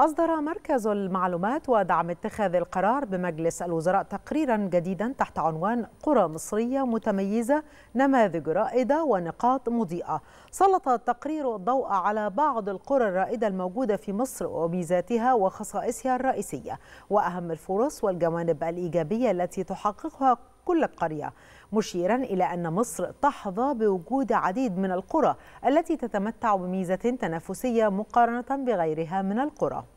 أصدر مركز المعلومات ودعم اتخاذ القرار بمجلس الوزراء تقريرا جديدا تحت عنوان قرى مصرية متميزة نماذج رائدة ونقاط مضيئة سلط التقرير الضوء على بعض القرى الرائدة الموجودة في مصر وميزاتها وخصائصها الرئيسية وأهم الفرص والجوانب الإيجابية التي تحققها كل قرية مشيرا إلى أن مصر تحظى بوجود عديد من القرى التي تتمتع بميزة تنافسية مقارنة بغيرها من القرى